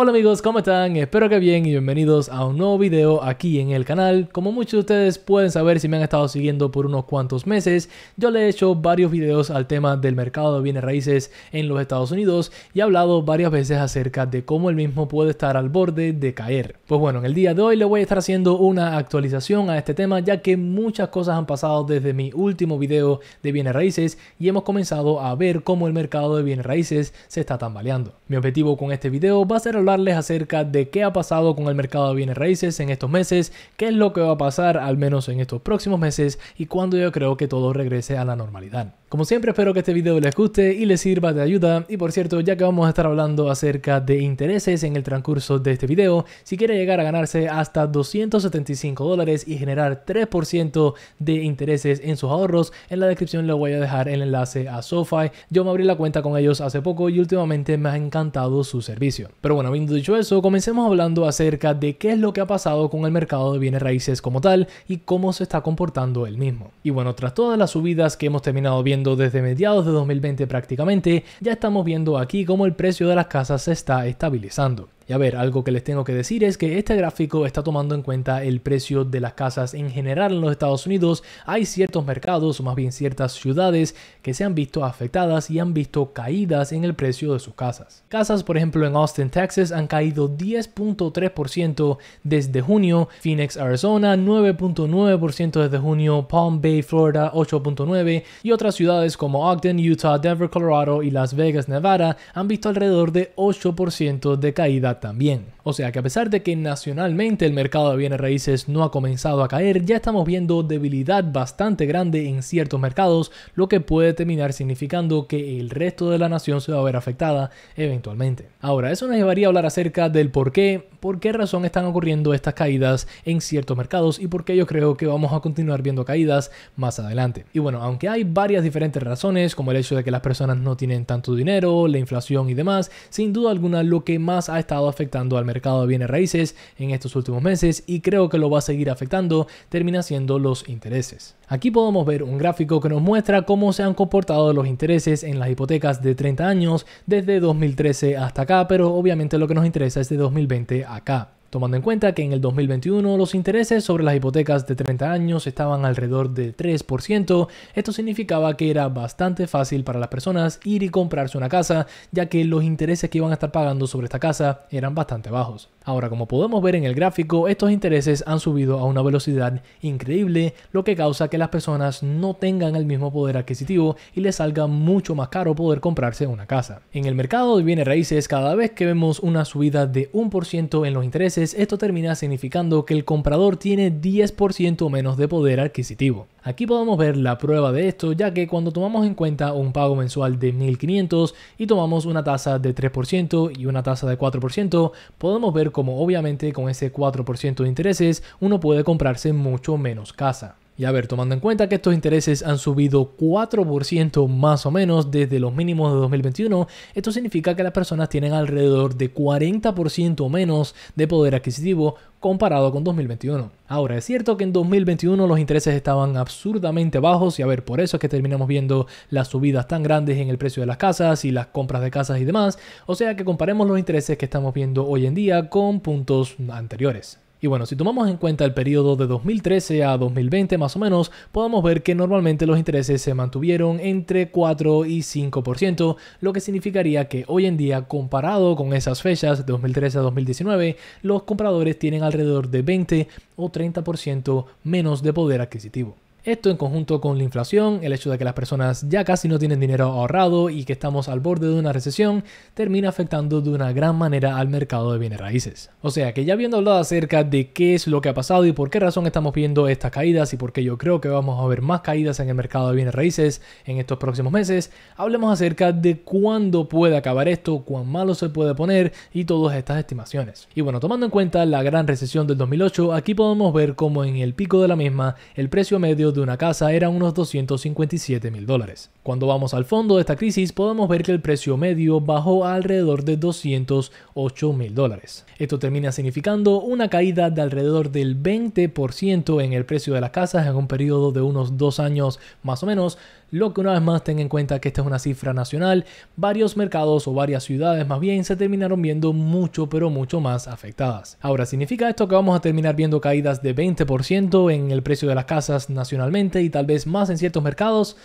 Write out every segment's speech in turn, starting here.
Hola amigos, ¿cómo están? Espero que bien y bienvenidos a un nuevo video aquí en el canal. Como muchos de ustedes pueden saber si me han estado siguiendo por unos cuantos meses, yo le he hecho varios videos al tema del mercado de bienes raíces en los Estados Unidos y he hablado varias veces acerca de cómo el mismo puede estar al borde de caer. Pues bueno, en el día de hoy le voy a estar haciendo una actualización a este tema ya que muchas cosas han pasado desde mi último video de bienes raíces y hemos comenzado a ver cómo el mercado de bienes raíces se está tambaleando. Mi objetivo con este video va a ser hablarles acerca de qué ha pasado con el mercado de bienes raíces en estos meses, qué es lo que va a pasar al menos en estos próximos meses y cuándo yo creo que todo regrese a la normalidad. Como siempre espero que este video les guste y les sirva de ayuda y por cierto ya que vamos a estar hablando acerca de intereses en el transcurso de este video, si quiere llegar a ganarse hasta 275 dólares y generar 3% de intereses en sus ahorros, en la descripción les voy a dejar el enlace a SoFi, yo me abrí la cuenta con ellos hace poco y últimamente me ha encantado su servicio. Pero bueno, habiendo dicho eso, comencemos hablando acerca de qué es lo que ha pasado con el mercado de bienes raíces como tal y cómo se está comportando el mismo. Y bueno, tras todas las subidas que hemos terminado viendo desde mediados de 2020 prácticamente, ya estamos viendo aquí cómo el precio de las casas se está estabilizando. Y a ver, algo que les tengo que decir es que este gráfico está tomando en cuenta el precio de las casas en general en los Estados Unidos. Hay ciertos mercados, o más bien ciertas ciudades, que se han visto afectadas y han visto caídas en el precio de sus casas. Casas, por ejemplo, en Austin, Texas, han caído 10.3% desde junio, Phoenix, Arizona, 9.9% desde junio, Palm Bay, Florida, 8.9% y otras ciudades como Ogden, Utah, Denver, Colorado y Las Vegas, Nevada, han visto alrededor de 8% de caída también. O sea que a pesar de que nacionalmente el mercado de bienes raíces no ha comenzado a caer, ya estamos viendo debilidad bastante grande en ciertos mercados, lo que puede terminar significando que el resto de la nación se va a ver afectada eventualmente. Ahora, eso nos llevaría a hablar acerca del por qué, por qué razón están ocurriendo estas caídas en ciertos mercados y por qué yo creo que vamos a continuar viendo caídas más adelante. Y bueno, aunque hay varias diferentes razones, como el hecho de que las personas no tienen tanto dinero, la inflación y demás, sin duda alguna lo que más ha estado afectando al mercado mercado de bienes raíces en estos últimos meses y creo que lo va a seguir afectando, termina siendo los intereses. Aquí podemos ver un gráfico que nos muestra cómo se han comportado los intereses en las hipotecas de 30 años desde 2013 hasta acá, pero obviamente lo que nos interesa es de 2020 acá tomando en cuenta que en el 2021 los intereses sobre las hipotecas de 30 años estaban alrededor del 3%, esto significaba que era bastante fácil para las personas ir y comprarse una casa, ya que los intereses que iban a estar pagando sobre esta casa eran bastante bajos. Ahora, como podemos ver en el gráfico, estos intereses han subido a una velocidad increíble, lo que causa que las personas no tengan el mismo poder adquisitivo y les salga mucho más caro poder comprarse una casa. En el mercado de bienes raíces, cada vez que vemos una subida de 1% en los intereses, esto termina significando que el comprador tiene 10% menos de poder adquisitivo. Aquí podemos ver la prueba de esto, ya que cuando tomamos en cuenta un pago mensual de 1.500 y tomamos una tasa de 3% y una tasa de 4%, podemos ver como obviamente con ese 4% de intereses uno puede comprarse mucho menos casa. Y a ver, tomando en cuenta que estos intereses han subido 4% más o menos desde los mínimos de 2021, esto significa que las personas tienen alrededor de 40% menos de poder adquisitivo comparado con 2021. Ahora, es cierto que en 2021 los intereses estaban absurdamente bajos y a ver, por eso es que terminamos viendo las subidas tan grandes en el precio de las casas y las compras de casas y demás, o sea que comparemos los intereses que estamos viendo hoy en día con puntos anteriores. Y bueno, si tomamos en cuenta el periodo de 2013 a 2020 más o menos, podemos ver que normalmente los intereses se mantuvieron entre 4 y 5%, lo que significaría que hoy en día, comparado con esas fechas, de 2013 a 2019, los compradores tienen alrededor de 20 o 30% menos de poder adquisitivo. Esto en conjunto con la inflación, el hecho de que las personas ya casi no tienen dinero ahorrado y que estamos al borde de una recesión, termina afectando de una gran manera al mercado de bienes raíces. O sea que ya habiendo hablado acerca de qué es lo que ha pasado y por qué razón estamos viendo estas caídas y por qué yo creo que vamos a ver más caídas en el mercado de bienes raíces en estos próximos meses, hablemos acerca de cuándo puede acabar esto, cuán malo se puede poner y todas estas estimaciones. Y bueno, tomando en cuenta la gran recesión del 2008, aquí podemos ver cómo en el pico de la misma, el precio medio de una casa eran unos 257 mil dólares. Cuando vamos al fondo de esta crisis, podemos ver que el precio medio bajó alrededor de 208 mil dólares. Esto termina significando una caída de alrededor del 20% en el precio de las casas en un periodo de unos dos años más o menos, lo que una vez más ten en cuenta que esta es una cifra nacional, varios mercados o varias ciudades más bien se terminaron viendo mucho pero mucho más afectadas. Ahora, ¿significa esto que vamos a terminar viendo caídas de 20% en el precio de las casas nacionalmente y tal vez más en ciertos mercados?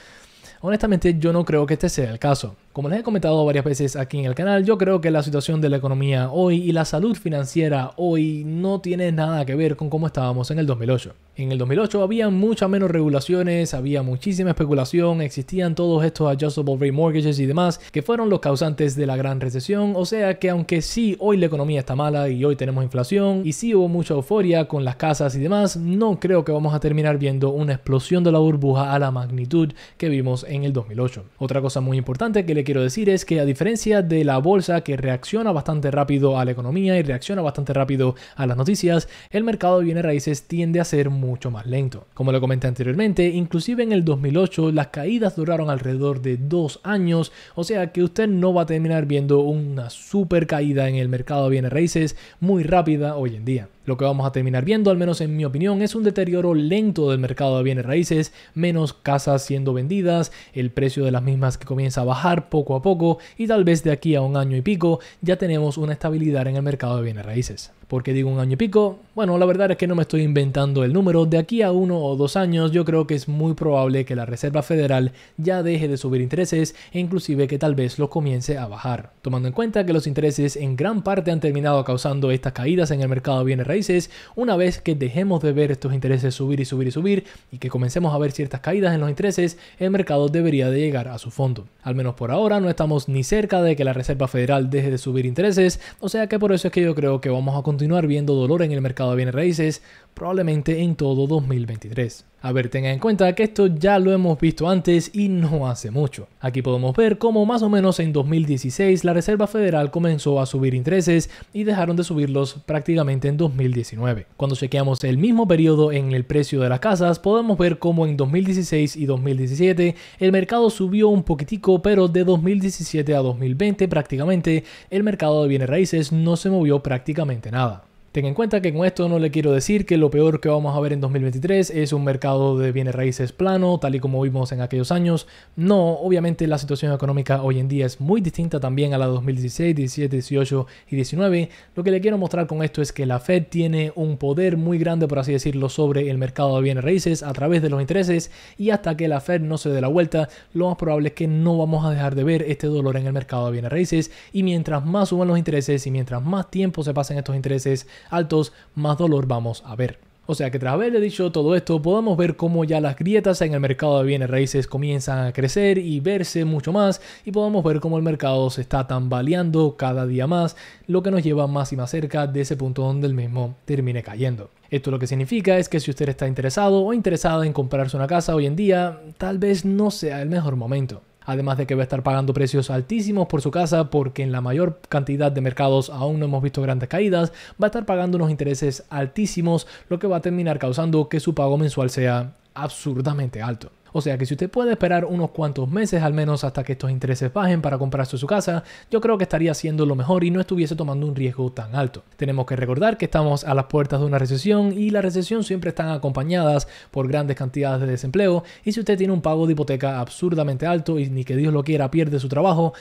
Honestamente yo no creo que este sea el caso. Como les he comentado varias veces aquí en el canal, yo creo que la situación de la economía hoy y la salud financiera hoy no tiene nada que ver con cómo estábamos en el 2008. En el 2008 había muchas menos regulaciones, había muchísima especulación, existían todos estos adjustable rate mortgages y demás que fueron los causantes de la gran recesión, o sea que aunque sí hoy la economía está mala y hoy tenemos inflación y sí hubo mucha euforia con las casas y demás, no creo que vamos a terminar viendo una explosión de la burbuja a la magnitud que vimos en el 2008. Otra cosa muy importante que le quiero decir es que a diferencia de la bolsa que reacciona bastante rápido a la economía y reacciona bastante rápido a las noticias, el mercado de bienes raíces tiende a ser mucho más lento. Como lo comenté anteriormente, inclusive en el 2008 las caídas duraron alrededor de dos años, o sea que usted no va a terminar viendo una super caída en el mercado de bienes raíces muy rápida hoy en día. Lo que vamos a terminar viendo, al menos en mi opinión, es un deterioro lento del mercado de bienes raíces, menos casas siendo vendidas, el precio de las mismas que comienza a bajar poco a poco y tal vez de aquí a un año y pico ya tenemos una estabilidad en el mercado de bienes raíces. ¿Por qué digo un año y pico? Bueno, la verdad es que no me estoy inventando el número. De aquí a uno o dos años yo creo que es muy probable que la Reserva Federal ya deje de subir intereses e inclusive que tal vez los comience a bajar. Tomando en cuenta que los intereses en gran parte han terminado causando estas caídas en el mercado de bienes raíces, una vez que dejemos de ver estos intereses subir y subir y subir y que comencemos a ver ciertas caídas en los intereses, el mercado debería de llegar a su fondo. Al menos por ahora no estamos ni cerca de que la Reserva Federal deje de subir intereses, o sea que por eso es que yo creo que vamos a continuar continuar viendo dolor en el mercado de bienes raíces probablemente en todo 2023. A ver, tengan en cuenta que esto ya lo hemos visto antes y no hace mucho. Aquí podemos ver cómo más o menos en 2016 la Reserva Federal comenzó a subir intereses y dejaron de subirlos prácticamente en 2019. Cuando chequeamos el mismo periodo en el precio de las casas, podemos ver cómo en 2016 y 2017 el mercado subió un poquitico, pero de 2017 a 2020 prácticamente el mercado de bienes raíces no se movió prácticamente nada. Ten en cuenta que con esto no le quiero decir que lo peor que vamos a ver en 2023 es un mercado de bienes raíces plano, tal y como vimos en aquellos años. No, obviamente la situación económica hoy en día es muy distinta también a la de 2016, 17, 18 y 19. Lo que le quiero mostrar con esto es que la Fed tiene un poder muy grande, por así decirlo, sobre el mercado de bienes raíces a través de los intereses y hasta que la Fed no se dé la vuelta, lo más probable es que no vamos a dejar de ver este dolor en el mercado de bienes raíces y mientras más suban los intereses y mientras más tiempo se pasen estos intereses, altos, más dolor vamos a ver. O sea que tras haberle dicho todo esto, podemos ver cómo ya las grietas en el mercado de bienes raíces comienzan a crecer y verse mucho más, y podemos ver cómo el mercado se está tambaleando cada día más, lo que nos lleva más y más cerca de ese punto donde el mismo termine cayendo. Esto lo que significa es que si usted está interesado o interesada en comprarse una casa hoy en día, tal vez no sea el mejor momento además de que va a estar pagando precios altísimos por su casa porque en la mayor cantidad de mercados aún no hemos visto grandes caídas, va a estar pagando unos intereses altísimos, lo que va a terminar causando que su pago mensual sea absurdamente alto. O sea que si usted puede esperar unos cuantos meses al menos hasta que estos intereses bajen para comprarse su casa, yo creo que estaría haciendo lo mejor y no estuviese tomando un riesgo tan alto. Tenemos que recordar que estamos a las puertas de una recesión y la recesión siempre están acompañadas por grandes cantidades de desempleo y si usted tiene un pago de hipoteca absurdamente alto y ni que Dios lo quiera pierde su trabajo,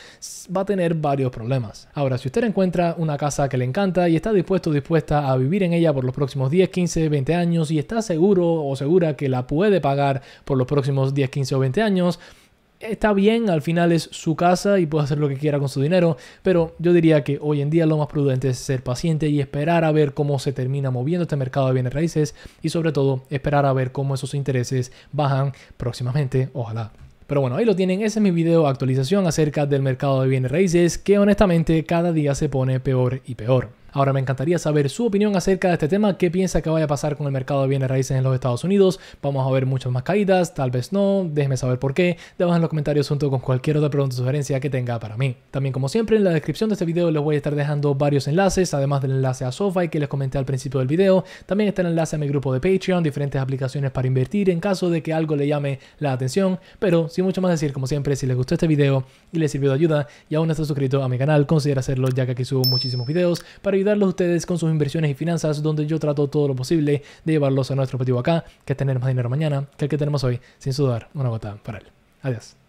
va a tener varios problemas. Ahora, si usted encuentra una casa que le encanta y está dispuesto o dispuesta a vivir en ella por los próximos 10, 15, 20 años y está seguro o segura que la puede pagar por los próximos 10, 15 o 20 años. Está bien, al final es su casa y puede hacer lo que quiera con su dinero, pero yo diría que hoy en día lo más prudente es ser paciente y esperar a ver cómo se termina moviendo este mercado de bienes raíces y sobre todo esperar a ver cómo esos intereses bajan próximamente, ojalá. Pero bueno, ahí lo tienen, ese es mi video actualización acerca del mercado de bienes raíces que honestamente cada día se pone peor y peor. Ahora me encantaría saber su opinión acerca de este tema, qué piensa que vaya a pasar con el mercado de bienes raíces en los Estados Unidos. Vamos a ver muchas más caídas, tal vez no, déjeme saber por qué. Debajo en los comentarios junto con cualquier otra pregunta o sugerencia que tenga para mí. También como siempre en la descripción de este video les voy a estar dejando varios enlaces, además del enlace a SoFi que les comenté al principio del video. También está el enlace a mi grupo de Patreon, diferentes aplicaciones para invertir en caso de que algo le llame la atención. Pero sin mucho más decir, como siempre, si les gustó este video y les sirvió de ayuda y aún no está suscrito a mi canal, considera hacerlo ya que aquí subo muchísimos videos para ayudarlos ustedes con sus inversiones y finanzas, donde yo trato todo lo posible de llevarlos a nuestro objetivo acá, que es tener más dinero mañana que el que tenemos hoy, sin sudar una gota para él. Adiós.